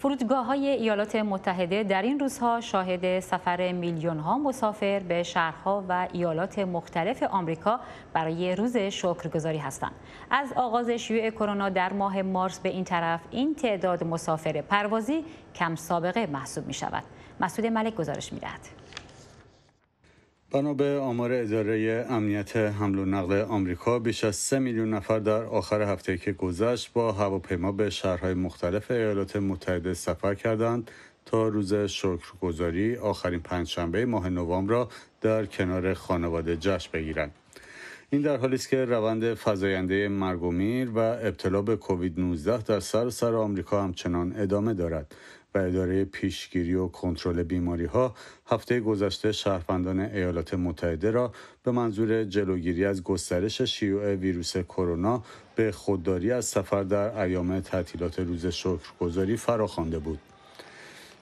فرودگاه های ایالات متحده در این روزها شاهد سفر میلیون ها مسافر به شهرها و ایالات مختلف آمریکا برای روز شکرگزاری هستند. از آغاز شیوع کرونا در ماه مارس به این طرف این تعداد مسافر پروازی کم سابقه محسوب می شود. مسعود ملک گزارش می دهد. بنا به آمار اداره امنیت حمل و نقل آمریکا بیش از 3 میلیون نفر در آخر هفته که گذشت با هواپیما به شهرهای مختلف ایالات متحده سفر کردند تا روز شکرگزاری آخرین پنجشنبه ماه نوامبر را در کنار خانواده جشن بگیرند این در حالی است که روند فزاینده مرگ و میر و ابتلا به کووید 19 در سراسر سر آمریکا همچنان ادامه دارد و اداره پیشگیری و کنترل بیماری ها هفته گذشته شهروندان ایالات متحده را به منظور جلوگیری از گسترش شیوع ویروس کرونا به خودداری از سفر در ایام تعطیلات روز شکرگزاری فراخوانده بود.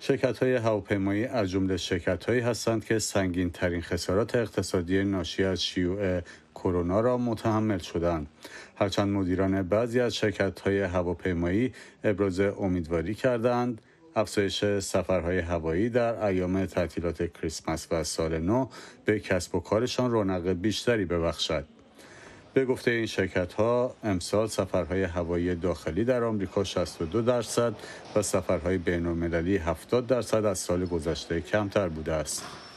شرکت های هواپیمایی از جمله شرکت هایی هستند که سنگین ترین خسارات اقتصادی ناشی از شیوع کرونا را متحمل شدند. هرچند مدیران بعضی از شرکت های هواپیمایی ابراز امیدواری کردند افزایش سفرهای هوایی در ایام تعطیلات کریسمس و سال نو به کسب و کارشان رونق بیشتری ببخشد. به گفته این شرکت ها امسال سفرهای هوایی داخلی در آمریکا 62 درصد و سفرهای بین المللی 70 درصد از سال گذشته کمتر بوده است.